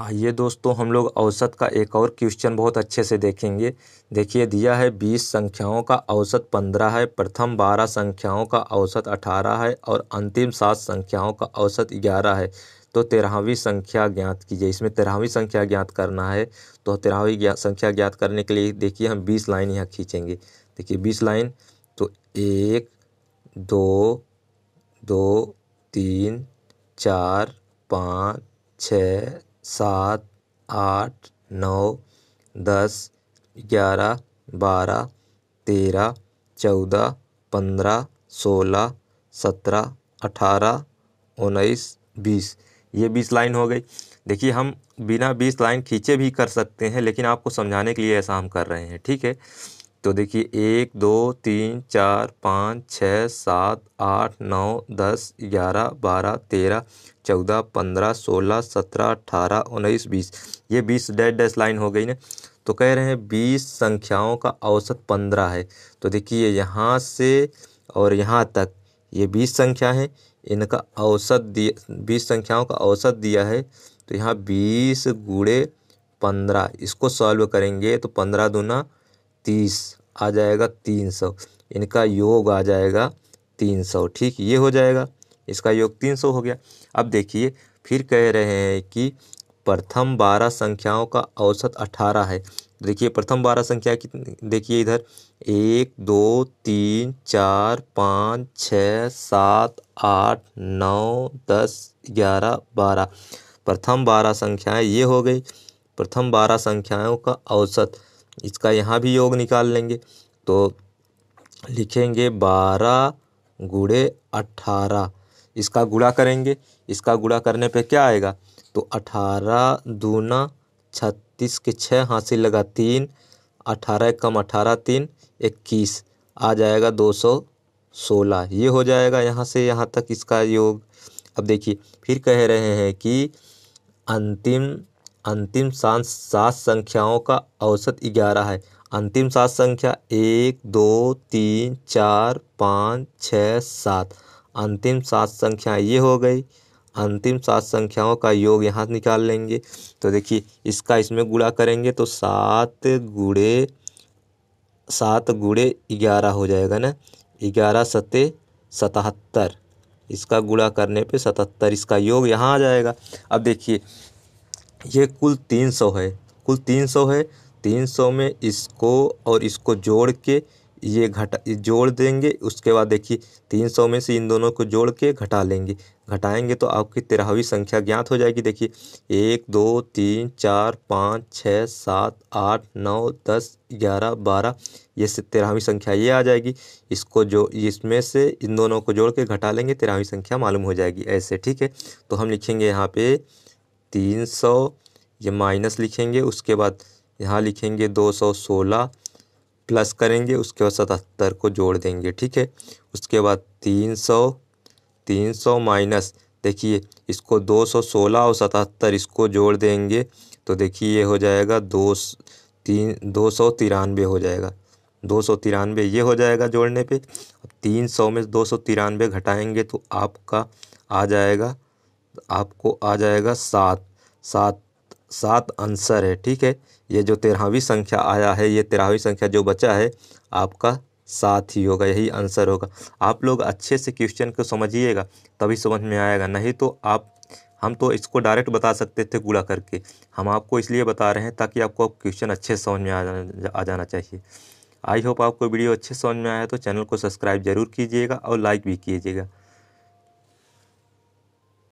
आइए हाँ, दोस्तों हम लोग औसत का एक और क्वेश्चन बहुत अच्छे से देखेंगे देखिए दिया है बीस संख्याओं का औसत पंद्रह है प्रथम बारह संख्याओं का औसत अठारह है और अंतिम सात संख्याओं का औसत ग्यारह है तो तेरहवीं संख्या ज्ञात कीजिए इसमें तेरहवीं संख्या ज्ञात करना है तो तेरहवीं संख्या ज्ञात करने के लिए देखिए हम बीस लाइन यहाँ खींचेंगे देखिए बीस लाइन तो एक दो दो तीन चार पाँच छः सात आठ नौ दस ग्यारह बारह तेरह चौदह पंद्रह सोलह सत्रह अठारह उन्नीस बीस ये बीस लाइन हो गई देखिए हम बिना बीस लाइन खींचे भी कर सकते हैं लेकिन आपको समझाने के लिए ऐसा हम कर रहे हैं ठीक है तो देखिए एक दो तीन चार पाँच छः सात आठ नौ दस ग्यारह बारह तेरह चौदह पंद्रह सोलह सत्रह अठारह उन्नीस बीस ये बीस डेड डैश लाइन हो गई ना तो कह रहे हैं बीस संख्याओं का औसत पंद्रह है तो देखिए यहाँ से और यहाँ तक ये बीस संख्या है इनका औसत दिया बीस संख्याओं का औसत दिया है तो यहाँ बीस गुड़े पंद्रह इसको सॉल्व करेंगे तो पंद्रह दूना तीस आ जाएगा तीन सौ इनका योग आ जाएगा तीन सौ ठीक ये हो जाएगा इसका योग तीन सौ हो गया अब देखिए फिर कह रहे हैं कि प्रथम बारह संख्याओं का औसत अठारह है देखिए प्रथम बारह संख्या कितनी देखिए इधर एक दो तीन चार पाँच छ सात आठ नौ दस ग्यारह बारह प्रथम बारह संख्याएं ये हो गई प्रथम बारह संख्याओं का औसत इसका यहाँ भी योग निकाल लेंगे तो लिखेंगे बारह गुड़े अठारह इसका गुड़ा करेंगे इसका गुड़ा करने पे क्या आएगा तो अठारह दूना छत्तीस के छः हासिल लगा तीन अठारह कम अठारह तीन इक्कीस आ जाएगा दो सौ सोलह ये हो जाएगा यहाँ से यहाँ तक इसका योग अब देखिए फिर कह रहे हैं कि अंतिम अंतिम सात सात संख्याओं का औसत ग्यारह है अंतिम सात संख्या एक दो तीन चार पाँच छः सात अंतिम सात संख्या ये हो गई अंतिम सात संख्याओं का योग यहाँ निकाल लेंगे तो देखिए इसका इसमें गुड़ा करेंगे तो सात गुड़े सात गुड़े ग्यारह हो जाएगा ना ग्यारह सते सतहत्तर इसका गुड़ा करने पे सतहत्तर इसका योग यहाँ आ जाएगा अब देखिए ये कुल तीन सौ है कुल तीन सौ है तीन सौ में इसको और इसको जोड़ के ये घटा जोड़ देंगे उसके बाद देखिए तीन सौ में से इन दोनों को जोड़ के घटा लेंगे घटाएंगे तो आपकी तेरहवीं संख्या ज्ञात हो जाएगी देखिए एक दो तीन चार पाँच छः सात आठ नौ दस ग्यारह बारह ये से तेरहवीं संख्या ये आ जाएगी इसको जो इसमें से इन दोनों को जोड़ के घटा लेंगे तेरहवीं संख्या मालूम हो जाएगी ऐसे ठीक है तो हम लिखेंगे यहाँ पर तीन सौ ये माइनस लिखेंगे उसके बाद यहाँ लिखेंगे दो सौ सोलह प्लस करेंगे उसके बाद सतहत्तर को जोड़ देंगे ठीक है उसके बाद तीन सौ तीन सौ माइनस देखिए इसको दो सौ सोलह और सतहत्तर इसको जोड़ देंगे तो देखिए ये हो जाएगा दो तीन दो सौ तिरानवे हो जाएगा दो सौ तिरानवे ये हो जाएगा जोड़ने पे अब तीन सौ में दो सौ तिरानवे घटाएँगे तो आपका आ जाएगा आपको आ जाएगा सात सात सात आंसर है ठीक है ये जो तेरहवीं संख्या आया है ये तेरहवीं संख्या जो बचा है आपका सात ही होगा यही आंसर होगा आप लोग अच्छे से क्वेश्चन को समझिएगा तभी समझ में आएगा नहीं तो आप हम तो इसको डायरेक्ट बता सकते थे गुड़ा करके हम आपको इसलिए बता रहे हैं ताकि आपको क्वेश्चन अच्छे समझ में आ जाना आ जाना चाहिए आई होप आपको वीडियो अच्छे समझ में आया तो चैनल को सब्सक्राइब जरूर कीजिएगा और लाइक भी कीजिएगा